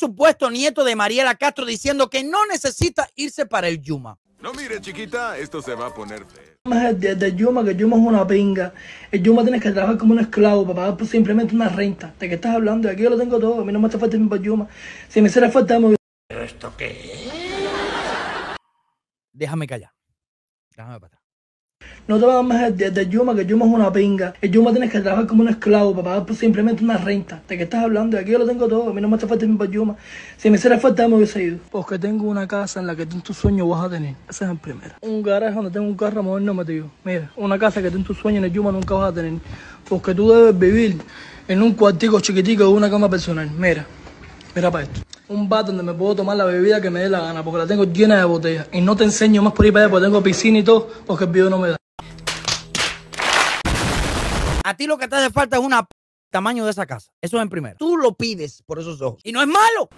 supuesto nieto de Mariela Castro diciendo que no necesita irse para el Yuma. No mire, chiquita, esto se va a poner de, Yuma, que Yuma es una pinga. El Yuma tienes que trabajar como un esclavo para pagar simplemente una renta. ¿De qué estás hablando? Aquí yo lo tengo todo. A mí no me hace falta tiempo para Yuma. Si me hiciera falta, me... ¿Pero esto qué Déjame callar. Déjame para atrás. No te vamos más de, de Yuma, que Yuma es una pinga. El Yuma tienes que trabajar como un esclavo para pagar simplemente una renta. ¿De qué estás hablando? Aquí yo lo tengo todo. A mí no me hace falta ni para Yuma. Si me hiciera falta, me hubiese ido. Porque tengo una casa en la que tú en tus sueños vas a tener. Esa es la primera. Un garaje donde tengo un carro moderno metido. Mira, una casa que tú tus sueños en el Yuma nunca vas a tener. Porque tú debes vivir en un cuartico chiquitico de una cama personal. Mira, mira para esto un bar donde me puedo tomar la bebida que me dé la gana, porque la tengo llena de botellas. Y no te enseño más por ahí para allá, porque tengo piscina y todo, porque el video no me da. A ti lo que te hace falta es una p tamaño de esa casa. Eso es en primera. Tú lo pides por esos ojos. Y no es malo.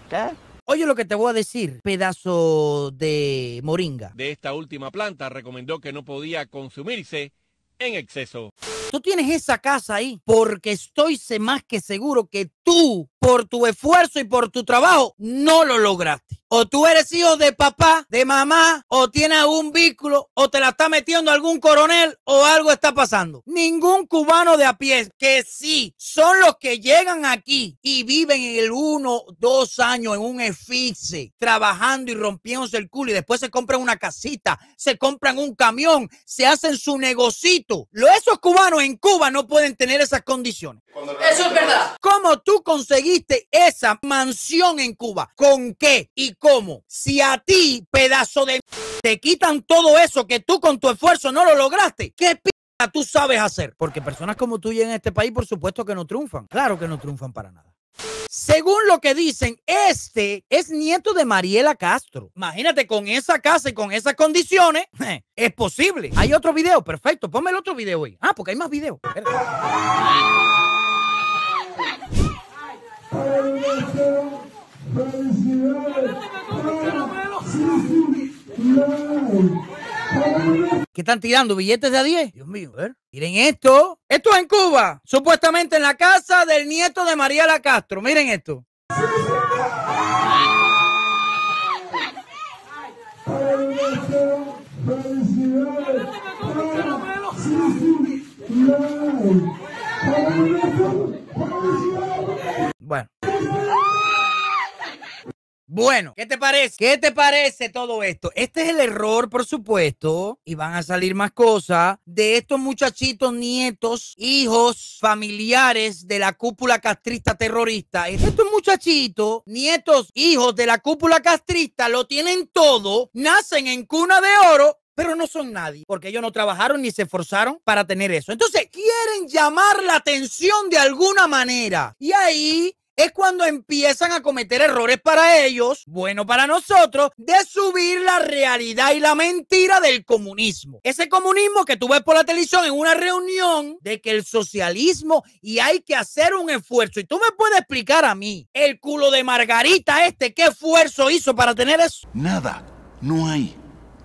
Oye lo que te voy a decir, pedazo de moringa. De esta última planta recomendó que no podía consumirse en exceso. Tú tienes esa casa ahí porque estoy más que seguro que tú, por tu esfuerzo y por tu trabajo, no lo lograste. O tú eres hijo de papá, de mamá, o tienes algún vínculo, o te la está metiendo algún coronel, o algo está pasando. Ningún cubano de a pie, que sí, son los que llegan aquí y viven el uno, dos años en un EFICE, trabajando y rompiéndose el culo, y después se compran una casita, se compran un camión, se hacen su negocito. Esos cubanos en Cuba no pueden tener esas condiciones. Eso es verdad. tú conseguiste esa mansión en Cuba, ¿con qué y cómo? Si a ti, pedazo de... Te quitan todo eso que tú con tu esfuerzo no lo lograste. ¿Qué p tú sabes hacer? Porque personas como tú y en este país, por supuesto que no triunfan. Claro que no triunfan para nada. Según lo que dicen, este es nieto de Mariela Castro. Imagínate, con esa casa y con esas condiciones, eh, es posible. Hay otro video, perfecto. Ponme el otro video ahí. Ah, porque hay más videos. ¿Qué están tirando? ¿Billetes de a 10? Dios mío, a ver. Miren esto. Esto es en Cuba. Supuestamente en la casa del nieto de María la Castro. Miren esto. Bueno, ¿qué te parece? ¿Qué te parece todo esto? Este es el error, por supuesto, y van a salir más cosas de estos muchachitos, nietos, hijos, familiares de la cúpula castrista terrorista. Este, estos muchachitos, nietos, hijos de la cúpula castrista, lo tienen todo, nacen en cuna de oro pero no son nadie, porque ellos no trabajaron ni se esforzaron para tener eso. Entonces, quieren llamar la atención de alguna manera. Y ahí es cuando empiezan a cometer errores para ellos, bueno para nosotros, de subir la realidad y la mentira del comunismo. Ese comunismo que tú ves por la televisión en una reunión de que el socialismo y hay que hacer un esfuerzo. Y tú me puedes explicar a mí, el culo de Margarita este, ¿qué esfuerzo hizo para tener eso? Nada, no hay,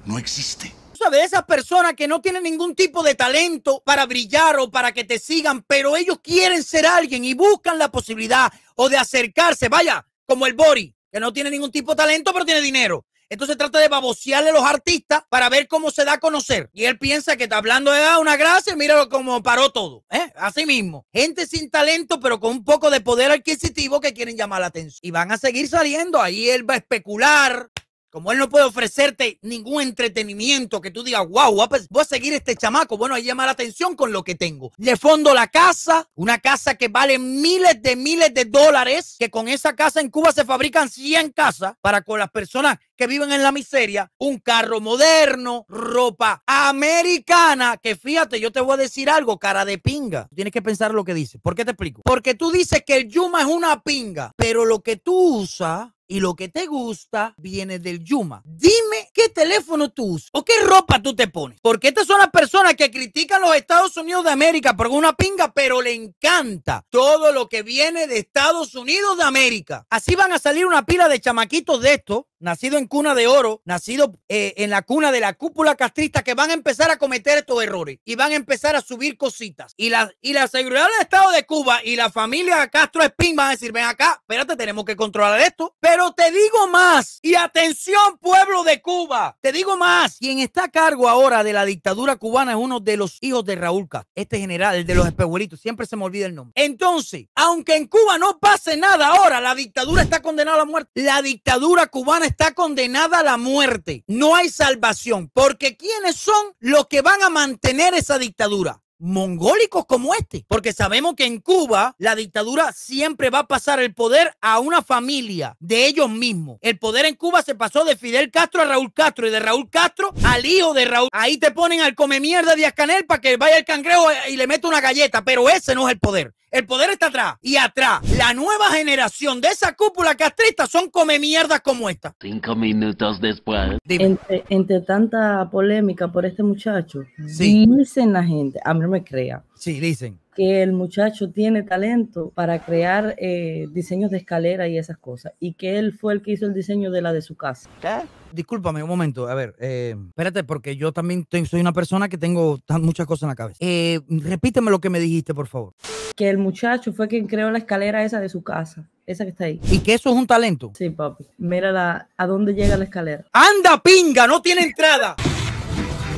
no existe de esas personas que no tienen ningún tipo de talento para brillar o para que te sigan, pero ellos quieren ser alguien y buscan la posibilidad o de acercarse, vaya, como el Bori, que no tiene ningún tipo de talento, pero tiene dinero. Entonces trata de babosearle a los artistas para ver cómo se da a conocer. Y él piensa que está hablando de una gracia, míralo como paró todo. ¿eh? Así mismo. Gente sin talento, pero con un poco de poder adquisitivo que quieren llamar la atención. Y van a seguir saliendo. Ahí él va a especular, como él no puede ofrecerte ningún entretenimiento que tú digas, wow, voy a seguir este chamaco. Bueno, ahí llamar la atención con lo que tengo. Le fondo la casa, una casa que vale miles de miles de dólares, que con esa casa en Cuba se fabrican 100 casas para con las personas que viven en la miseria, un carro moderno, ropa americana, que fíjate, yo te voy a decir algo, cara de pinga. Tienes que pensar lo que dice. ¿Por qué te explico? Porque tú dices que el Yuma es una pinga, pero lo que tú usas y lo que te gusta viene del Yuma. Dime qué teléfono tú usas o qué ropa tú te pones. Porque estas son las personas que critican los Estados Unidos de América por una pinga, pero le encanta todo lo que viene de Estados Unidos de América. Así van a salir una pila de chamaquitos de esto, nacido en cuna de oro, nacido eh, en la cuna de la cúpula castrista, que van a empezar a cometer estos errores y van a empezar a subir cositas. Y la, y la seguridad del Estado de Cuba y la familia Castro Espín van a decir, ven acá, espérate, tenemos que controlar esto. Pero te digo más, y atención pueblo de Cuba te digo más, quien está a cargo ahora de la dictadura cubana es uno de los hijos de Raúl Castro, este general, el de los espejuelitos, siempre se me olvida el nombre. Entonces, aunque en Cuba no pase nada ahora, la dictadura está condenada a la muerte. La dictadura cubana está condenada a la muerte. No hay salvación, porque ¿quiénes son los que van a mantener esa dictadura? mongólicos como este, porque sabemos que en Cuba la dictadura siempre va a pasar el poder a una familia de ellos mismos. El poder en Cuba se pasó de Fidel Castro a Raúl Castro y de Raúl Castro al hijo de Raúl. Ahí te ponen al come mierda de Canel para que vaya el cangrejo y le meta una galleta, pero ese no es el poder. El poder está atrás y atrás. La nueva generación de esa cúpula castrista son come mierdas como esta. Cinco minutos después. Entre, tanta polémica por este muchacho, sí. dicen la gente, a mí no me crea, Sí, dicen. Que el muchacho tiene talento para crear eh, diseños de escalera y esas cosas. Y que él fue el que hizo el diseño de la de su casa. ¿Qué? ¿Ah? Discúlpame un momento, a ver, eh, espérate, porque yo también soy una persona que tengo muchas cosas en la cabeza. Eh, repíteme lo que me dijiste, por favor. Que el muchacho fue quien creó la escalera esa de su casa esa que está ahí. Y que eso es un talento. Sí, papi. Mira a dónde llega la escalera. ¡Anda, pinga! ¡No tiene entrada!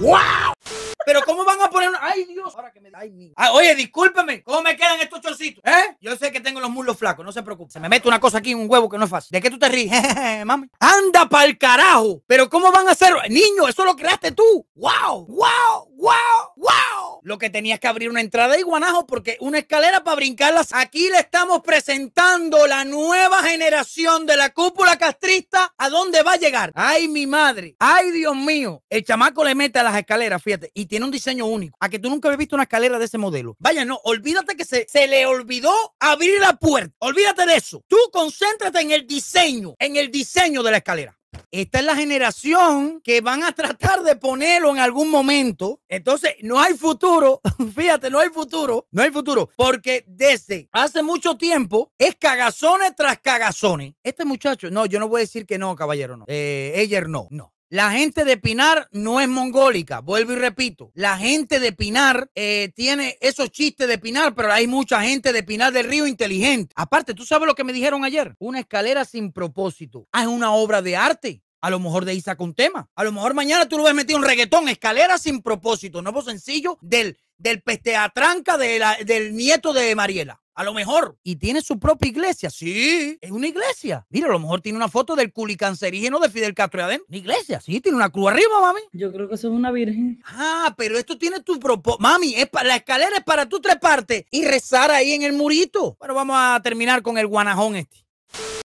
¡Wow! Pero ¿cómo van a poner? Ay, Dios. Ahora que me... Ay, ah, oye, discúlpeme. ¿Cómo me quedan estos chorcitos? ¿Eh? Yo sé que tengo los muslos flacos, no se preocupe. Se me mete una cosa aquí en un huevo que no es fácil. ¿De qué tú te ríes? Mami. Anda el carajo. Pero ¿cómo van a hacer? Niño, eso lo creaste tú. ¡Wow! ¡Wow! ¡Wow! ¡Wow! Lo que tenías que abrir una entrada y guanajo porque una escalera para brincarlas. Aquí le estamos presentando la nueva generación de la cúpula castrista. ¿A dónde va a llegar? ¡Ay, mi madre! ¡Ay, Dios mío! El chamaco le mete a las escaleras, fíjate, y tiene un diseño único. A que tú nunca habías visto una escalera de ese modelo. Vaya, no, olvídate que se, se le olvidó abrir la puerta. Olvídate de eso. Tú concéntrate en el diseño, en el diseño de la escalera. Esta es la generación que van a tratar de ponerlo en algún momento. Entonces, no hay futuro. Fíjate, no hay futuro. No hay futuro. Porque desde hace mucho tiempo es cagazones tras cagazones. Este muchacho, no, yo no voy a decir que no, caballero, no. Ayer eh, no, no. La gente de Pinar no es mongólica, vuelvo y repito. La gente de Pinar eh, tiene esos chistes de Pinar, pero hay mucha gente de Pinar del Río inteligente. Aparte, tú sabes lo que me dijeron ayer. Una escalera sin propósito. Ah, es una obra de arte. A lo mejor de Isa con tema. A lo mejor mañana tú lo ves metido en reggaetón. Escalera sin propósito. Nuevo sencillo del, del pesteatranca de del nieto de Mariela. A lo mejor. Y tiene su propia iglesia. Sí, es una iglesia. Mira, a lo mejor tiene una foto del culicancerígeno de Fidel Castro y adentro. Una iglesia. Sí, tiene una cruz arriba, mami. Yo creo que eso es una virgen. Ah, pero esto tiene tu propósito. Mami, es la escalera es para tres partes y rezar ahí en el murito. Bueno, vamos a terminar con el guanajón este.